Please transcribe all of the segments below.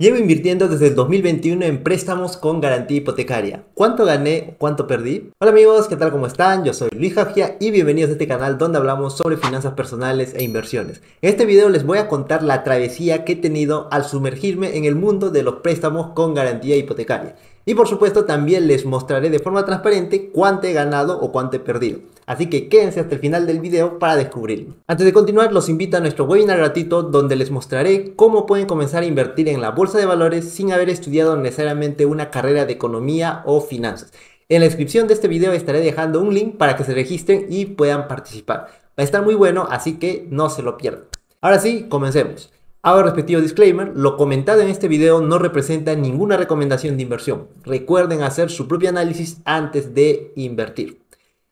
Llevo invirtiendo desde el 2021 en préstamos con garantía hipotecaria. ¿Cuánto gané? ¿Cuánto perdí? Hola amigos, ¿qué tal? ¿Cómo están? Yo soy Luis Jafia y bienvenidos a este canal donde hablamos sobre finanzas personales e inversiones. En este video les voy a contar la travesía que he tenido al sumergirme en el mundo de los préstamos con garantía hipotecaria. Y por supuesto también les mostraré de forma transparente cuánto he ganado o cuánto he perdido. Así que quédense hasta el final del video para descubrirlo. Antes de continuar los invito a nuestro webinar gratuito donde les mostraré cómo pueden comenzar a invertir en la bolsa de valores sin haber estudiado necesariamente una carrera de economía o finanzas. En la descripción de este video estaré dejando un link para que se registren y puedan participar. Va a estar muy bueno así que no se lo pierdan. Ahora sí, comencemos. Hago respectivo disclaimer, lo comentado en este video no representa ninguna recomendación de inversión. Recuerden hacer su propio análisis antes de invertir.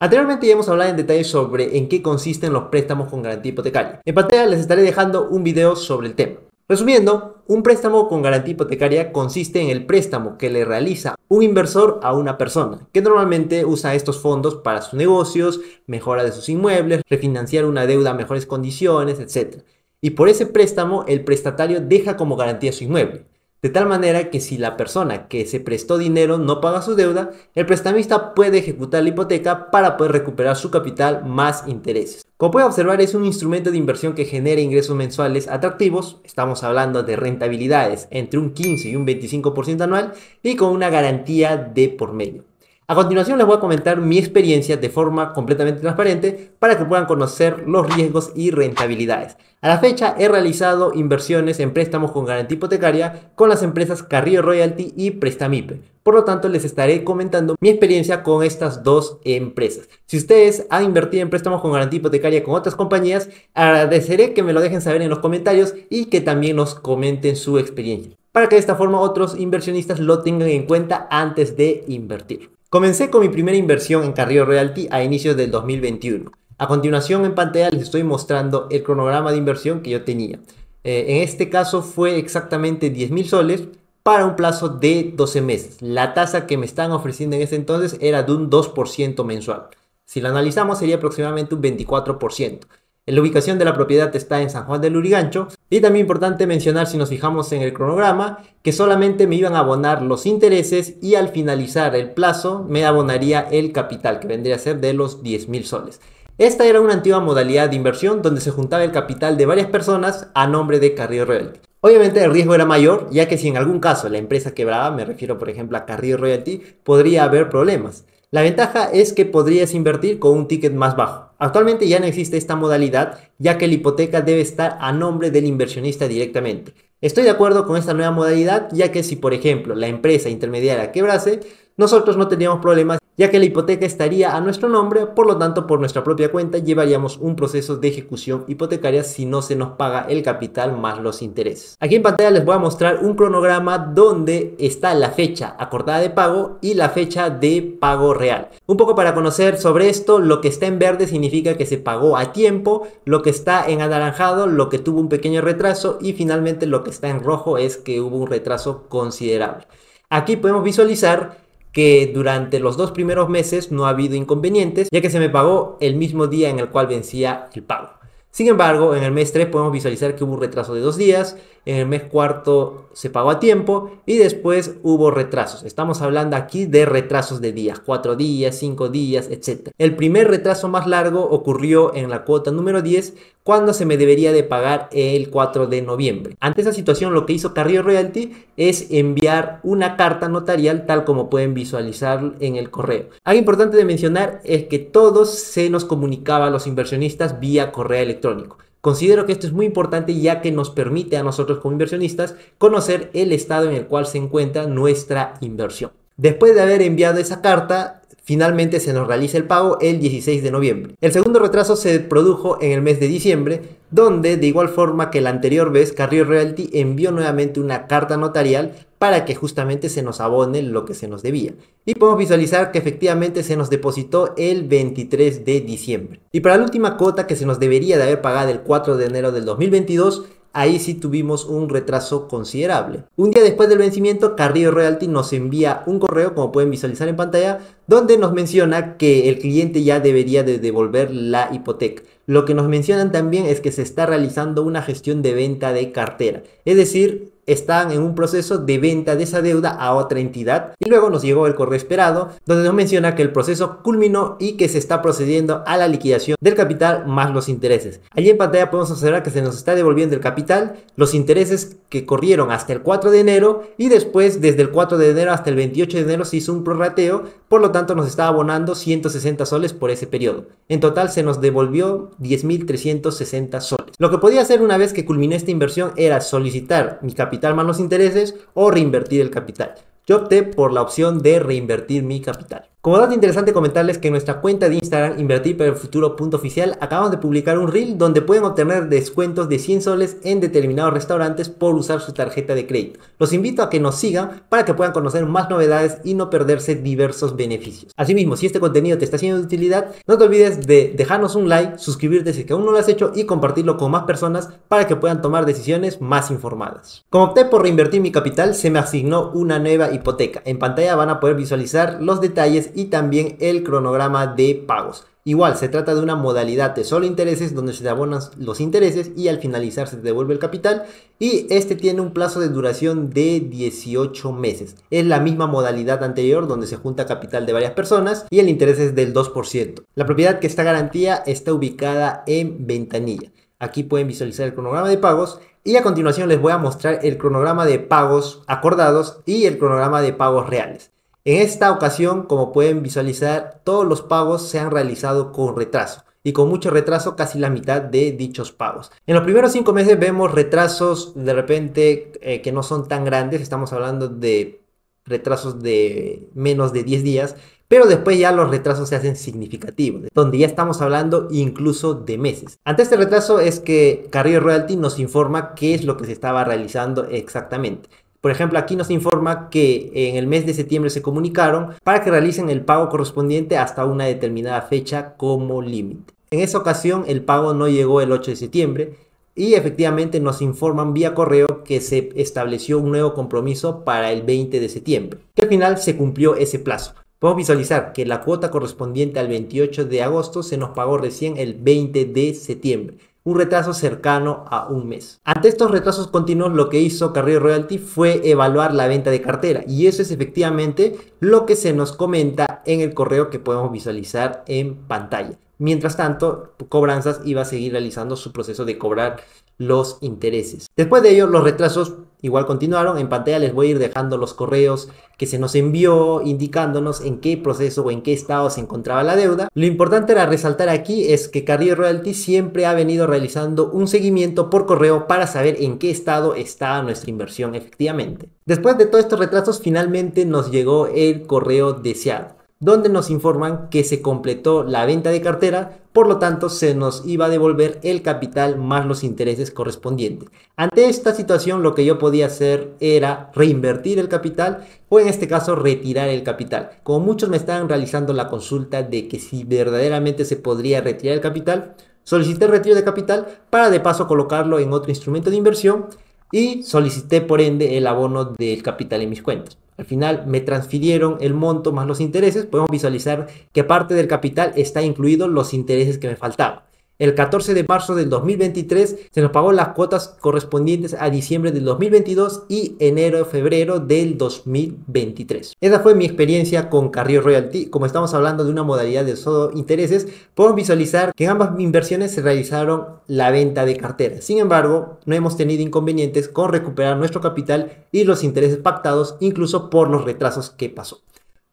Anteriormente ya hemos hablado en detalle sobre en qué consisten los préstamos con garantía hipotecaria. En pantalla les estaré dejando un video sobre el tema. Resumiendo, un préstamo con garantía hipotecaria consiste en el préstamo que le realiza un inversor a una persona, que normalmente usa estos fondos para sus negocios, mejora de sus inmuebles, refinanciar una deuda a mejores condiciones, etc y por ese préstamo el prestatario deja como garantía su inmueble. De tal manera que si la persona que se prestó dinero no paga su deuda, el prestamista puede ejecutar la hipoteca para poder recuperar su capital más intereses. Como puede observar, es un instrumento de inversión que genera ingresos mensuales atractivos, estamos hablando de rentabilidades entre un 15 y un 25% anual y con una garantía de por medio. A continuación les voy a comentar mi experiencia de forma completamente transparente para que puedan conocer los riesgos y rentabilidades. A la fecha he realizado inversiones en préstamos con garantía hipotecaria con las empresas Carrillo Royalty y Prestamipe. Por lo tanto, les estaré comentando mi experiencia con estas dos empresas. Si ustedes han invertido en préstamos con garantía hipotecaria con otras compañías, agradeceré que me lo dejen saber en los comentarios y que también nos comenten su experiencia, para que de esta forma otros inversionistas lo tengan en cuenta antes de invertir. Comencé con mi primera inversión en Carrillo Realty a inicios del 2021. A continuación en pantalla les estoy mostrando el cronograma de inversión que yo tenía. Eh, en este caso fue exactamente 10 mil soles para un plazo de 12 meses. La tasa que me están ofreciendo en ese entonces era de un 2% mensual. Si la analizamos sería aproximadamente un 24%. La ubicación de la propiedad está en San Juan del Lurigancho. Y también importante mencionar, si nos fijamos en el cronograma, que solamente me iban a abonar los intereses y al finalizar el plazo me abonaría el capital, que vendría a ser de los 10 mil soles. Esta era una antigua modalidad de inversión donde se juntaba el capital de varias personas a nombre de Carrillo Realty. Obviamente el riesgo era mayor, ya que si en algún caso la empresa quebraba, me refiero por ejemplo a Carrillo Realty, podría haber problemas. La ventaja es que podrías invertir con un ticket más bajo. Actualmente ya no existe esta modalidad, ya que la hipoteca debe estar a nombre del inversionista directamente. Estoy de acuerdo con esta nueva modalidad, ya que si por ejemplo la empresa intermediaria quebrase, nosotros no teníamos problemas ya que la hipoteca estaría a nuestro nombre, por lo tanto por nuestra propia cuenta llevaríamos un proceso de ejecución hipotecaria si no se nos paga el capital más los intereses. Aquí en pantalla les voy a mostrar un cronograma donde está la fecha acordada de pago y la fecha de pago real. Un poco para conocer sobre esto, lo que está en verde significa que se pagó a tiempo, lo que está en anaranjado lo que tuvo un pequeño retraso y finalmente lo que está en rojo es que hubo un retraso considerable. Aquí podemos visualizar que durante los dos primeros meses no ha habido inconvenientes, ya que se me pagó el mismo día en el cual vencía el pago. Sin embargo, en el mes 3 podemos visualizar que hubo un retraso de dos días en el mes cuarto se pagó a tiempo y después hubo retrasos. Estamos hablando aquí de retrasos de días, cuatro días, cinco días, etc. El primer retraso más largo ocurrió en la cuota número 10 cuando se me debería de pagar el 4 de noviembre. Ante esa situación lo que hizo Carrillo Realty es enviar una carta notarial tal como pueden visualizar en el correo. Algo importante de mencionar es que todos se nos comunicaba a los inversionistas vía correo electrónico. Considero que esto es muy importante ya que nos permite a nosotros como inversionistas conocer el estado en el cual se encuentra nuestra inversión. Después de haber enviado esa carta, finalmente se nos realiza el pago el 16 de noviembre. El segundo retraso se produjo en el mes de diciembre, donde de igual forma que la anterior vez, Carrier Realty envió nuevamente una carta notarial para que justamente se nos abone lo que se nos debía. Y podemos visualizar que efectivamente se nos depositó el 23 de diciembre. Y para la última cuota que se nos debería de haber pagado el 4 de enero del 2022, ahí sí tuvimos un retraso considerable. Un día después del vencimiento, Carrillo Realty nos envía un correo, como pueden visualizar en pantalla, donde nos menciona que el cliente ya debería de devolver la hipoteca. Lo que nos mencionan también es que se está realizando una gestión de venta de cartera, es decir, están en un proceso de venta de esa deuda a otra entidad. Y luego nos llegó el correo esperado, donde nos menciona que el proceso culminó y que se está procediendo a la liquidación del capital más los intereses. Allí en pantalla podemos observar que se nos está devolviendo el capital, los intereses que corrieron hasta el 4 de enero y después desde el 4 de enero hasta el 28 de enero se hizo un prorrateo, por lo tanto nos está abonando 160 soles por ese periodo. En total se nos devolvió 10.360 soles. Lo que podía hacer una vez que culminé esta inversión era solicitar mi capital más los intereses o reinvertir el capital. Yo opté por la opción de reinvertir mi capital. Como dato interesante comentarles que en nuestra cuenta de Instagram invertirperelfuturo.oficial acabamos de publicar un reel donde pueden obtener descuentos de 100 soles en determinados restaurantes por usar su tarjeta de crédito. Los invito a que nos sigan para que puedan conocer más novedades y no perderse diversos beneficios. Asimismo, si este contenido te está siendo de utilidad, no te olvides de dejarnos un like, suscribirte si aún no lo has hecho y compartirlo con más personas para que puedan tomar decisiones más informadas. Como opté por reinvertir mi capital, se me asignó una nueva hipoteca. En pantalla van a poder visualizar los detalles y también el cronograma de pagos. Igual, se trata de una modalidad de solo intereses donde se te abonan los intereses y al finalizar se devuelve el capital y este tiene un plazo de duración de 18 meses. Es la misma modalidad anterior donde se junta capital de varias personas y el interés es del 2%. La propiedad que está garantía está ubicada en Ventanilla. Aquí pueden visualizar el cronograma de pagos y a continuación les voy a mostrar el cronograma de pagos acordados y el cronograma de pagos reales. En esta ocasión, como pueden visualizar, todos los pagos se han realizado con retraso y con mucho retraso casi la mitad de dichos pagos. En los primeros cinco meses vemos retrasos de repente eh, que no son tan grandes, estamos hablando de retrasos de menos de 10 días, pero después ya los retrasos se hacen significativos, donde ya estamos hablando incluso de meses. Ante este retraso es que Carrier Royalty nos informa qué es lo que se estaba realizando exactamente. Por ejemplo, aquí nos informa que en el mes de septiembre se comunicaron para que realicen el pago correspondiente hasta una determinada fecha como límite. En esa ocasión el pago no llegó el 8 de septiembre y efectivamente nos informan vía correo que se estableció un nuevo compromiso para el 20 de septiembre, que al final se cumplió ese plazo. Podemos visualizar que la cuota correspondiente al 28 de agosto se nos pagó recién el 20 de septiembre un retraso cercano a un mes. Ante estos retrasos continuos, lo que hizo Carrier Royalty fue evaluar la venta de cartera y eso es efectivamente lo que se nos comenta en el correo que podemos visualizar en pantalla. Mientras tanto, Cobranzas iba a seguir realizando su proceso de cobrar los intereses. Después de ello, los retrasos igual continuaron. En pantalla les voy a ir dejando los correos que se nos envió indicándonos en qué proceso o en qué estado se encontraba la deuda. Lo importante era resaltar aquí es que Carrillo Royalty siempre ha venido realizando un seguimiento por correo para saber en qué estado está nuestra inversión efectivamente. Después de todos estos retrasos, finalmente nos llegó el correo deseado donde nos informan que se completó la venta de cartera, por lo tanto se nos iba a devolver el capital más los intereses correspondientes. Ante esta situación lo que yo podía hacer era reinvertir el capital o en este caso retirar el capital. Como muchos me estaban realizando la consulta de que si verdaderamente se podría retirar el capital, solicité el retiro de capital para de paso colocarlo en otro instrumento de inversión y solicité por ende el abono del capital en mis cuentas al final me transfirieron el monto más los intereses, podemos visualizar que parte del capital está incluido los intereses que me faltaban. El 14 de marzo del 2023 se nos pagó las cuotas correspondientes a diciembre del 2022 y enero-febrero del 2023. Esa fue mi experiencia con Carrió Royalty. Como estamos hablando de una modalidad de solo intereses, podemos visualizar que en ambas inversiones se realizaron la venta de cartera. Sin embargo, no hemos tenido inconvenientes con recuperar nuestro capital y los intereses pactados, incluso por los retrasos que pasó.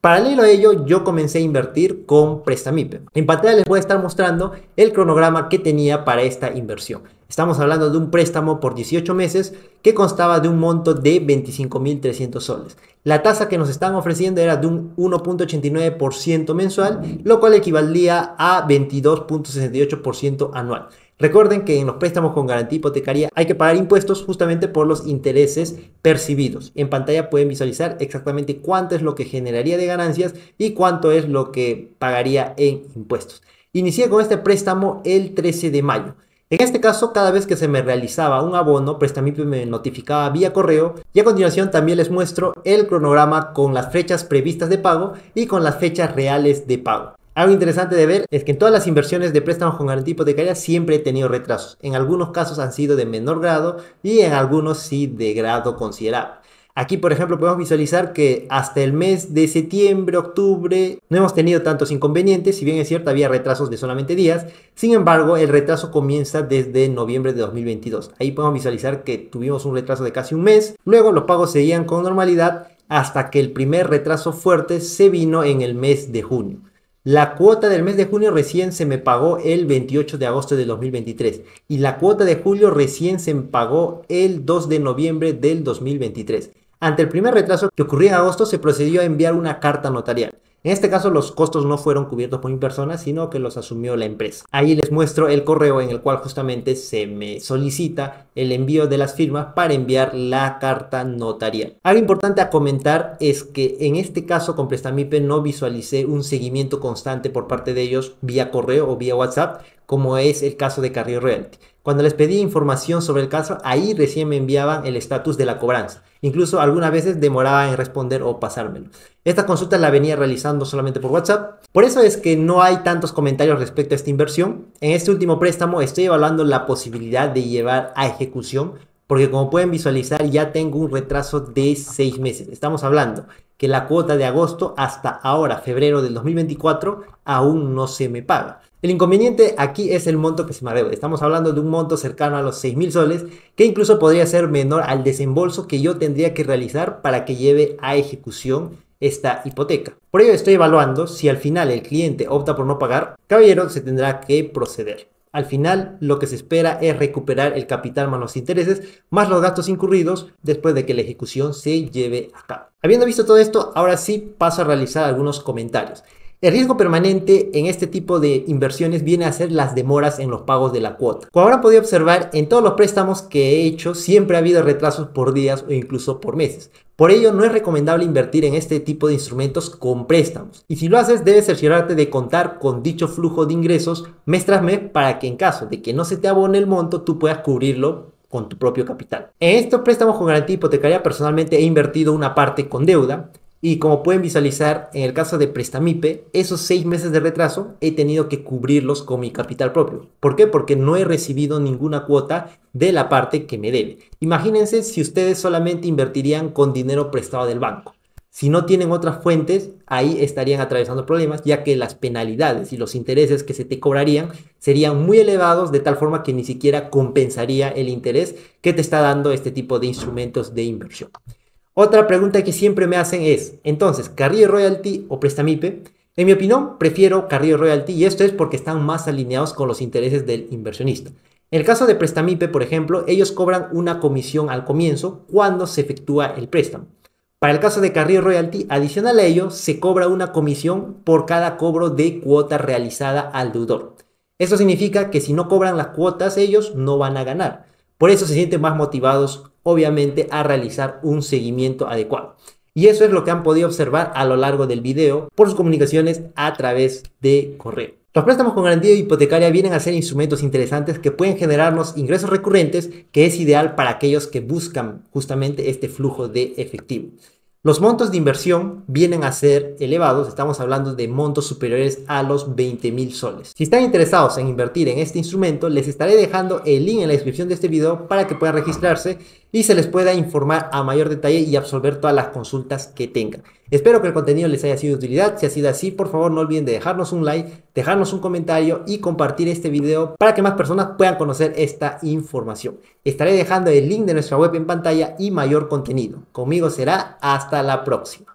Paralelo a ello, yo comencé a invertir con Prestamipe. En pantalla les voy a estar mostrando el cronograma que tenía para esta inversión. Estamos hablando de un préstamo por 18 meses que constaba de un monto de 25.300 soles. La tasa que nos están ofreciendo era de un 1.89% mensual, lo cual equivalía a 22.68% anual. Recuerden que en los préstamos con garantía hipotecaria hay que pagar impuestos justamente por los intereses percibidos. En pantalla pueden visualizar exactamente cuánto es lo que generaría de ganancias y cuánto es lo que pagaría en impuestos. Inicié con este préstamo el 13 de mayo. En este caso, cada vez que se me realizaba un abono, Prestamip me notificaba vía correo y a continuación también les muestro el cronograma con las fechas previstas de pago y con las fechas reales de pago. Algo interesante de ver es que en todas las inversiones de préstamos con garantía hipotecaria siempre he tenido retrasos. En algunos casos han sido de menor grado y en algunos sí de grado considerable. Aquí, por ejemplo, podemos visualizar que hasta el mes de septiembre, octubre, no hemos tenido tantos inconvenientes, si bien es cierto, había retrasos de solamente días. Sin embargo, el retraso comienza desde noviembre de 2022. Ahí podemos visualizar que tuvimos un retraso de casi un mes. Luego los pagos seguían con normalidad hasta que el primer retraso fuerte se vino en el mes de junio. La cuota del mes de junio recién se me pagó el 28 de agosto del 2023 y la cuota de julio recién se me pagó el 2 de noviembre del 2023. Ante el primer retraso que ocurría en agosto, se procedió a enviar una carta notarial. En este caso, los costos no fueron cubiertos por mi persona, sino que los asumió la empresa. Ahí les muestro el correo en el cual justamente se me solicita el envío de las firmas para enviar la carta notarial. Algo importante a comentar es que en este caso con Prestamipe no visualicé un seguimiento constante por parte de ellos vía correo o vía WhatsApp, como es el caso de Carrillo Realty. Cuando les pedí información sobre el caso, ahí recién me enviaban el estatus de la cobranza. Incluso algunas veces demoraba en responder o pasármelo. Esta consulta la venía realizando solamente por WhatsApp. Por eso es que no hay tantos comentarios respecto a esta inversión. En este último préstamo estoy evaluando la posibilidad de llevar a ejecución porque como pueden visualizar ya tengo un retraso de seis meses. Estamos hablando que la cuota de agosto hasta ahora, febrero del 2024, aún no se me paga. El inconveniente aquí es el monto que se me Estamos hablando de un monto cercano a los 6 mil soles, que incluso podría ser menor al desembolso que yo tendría que realizar para que lleve a ejecución esta hipoteca. Por ello estoy evaluando si al final el cliente opta por no pagar, caballero se tendrá que proceder. Al final lo que se espera es recuperar el capital más los intereses, más los gastos incurridos después de que la ejecución se lleve a cabo. Habiendo visto todo esto, ahora sí paso a realizar algunos comentarios. El riesgo permanente en este tipo de inversiones viene a ser las demoras en los pagos de la cuota. Como habrán podido observar, en todos los préstamos que he hecho siempre ha habido retrasos por días o incluso por meses. Por ello, no es recomendable invertir en este tipo de instrumentos con préstamos. Y si lo haces, debes cerciorarte de contar con dicho flujo de ingresos mes tras mes para que en caso de que no se te abone el monto, tú puedas cubrirlo con tu propio capital. En estos préstamos con garantía hipotecaria personalmente he invertido una parte con deuda, y como pueden visualizar, en el caso de Prestamipe, esos seis meses de retraso he tenido que cubrirlos con mi capital propio. ¿Por qué? Porque no he recibido ninguna cuota de la parte que me debe. Imagínense si ustedes solamente invertirían con dinero prestado del banco. Si no tienen otras fuentes, ahí estarían atravesando problemas, ya que las penalidades y los intereses que se te cobrarían serían muy elevados, de tal forma que ni siquiera compensaría el interés que te está dando este tipo de instrumentos de inversión. Otra pregunta que siempre me hacen es, entonces, Carrillo Royalty o Prestamipe, en mi opinión, prefiero Carrillo Royalty y esto es porque están más alineados con los intereses del inversionista. En el caso de Prestamipe, por ejemplo, ellos cobran una comisión al comienzo cuando se efectúa el préstamo. Para el caso de Carrillo Royalty, adicional a ello, se cobra una comisión por cada cobro de cuota realizada al deudor. Esto significa que si no cobran las cuotas, ellos no van a ganar. Por eso se sienten más motivados, obviamente, a realizar un seguimiento adecuado. Y eso es lo que han podido observar a lo largo del video por sus comunicaciones a través de correo. Los préstamos con garantía hipotecaria vienen a ser instrumentos interesantes que pueden generarnos ingresos recurrentes, que es ideal para aquellos que buscan justamente este flujo de efectivo. Los montos de inversión vienen a ser elevados, estamos hablando de montos superiores a los 20 mil soles. Si están interesados en invertir en este instrumento, les estaré dejando el link en la descripción de este video para que puedan registrarse y se les pueda informar a mayor detalle y absorber todas las consultas que tengan. Espero que el contenido les haya sido de utilidad. Si ha sido así, por favor no olviden de dejarnos un like, dejarnos un comentario y compartir este video para que más personas puedan conocer esta información. Estaré dejando el link de nuestra web en pantalla y mayor contenido. Conmigo será hasta la próxima.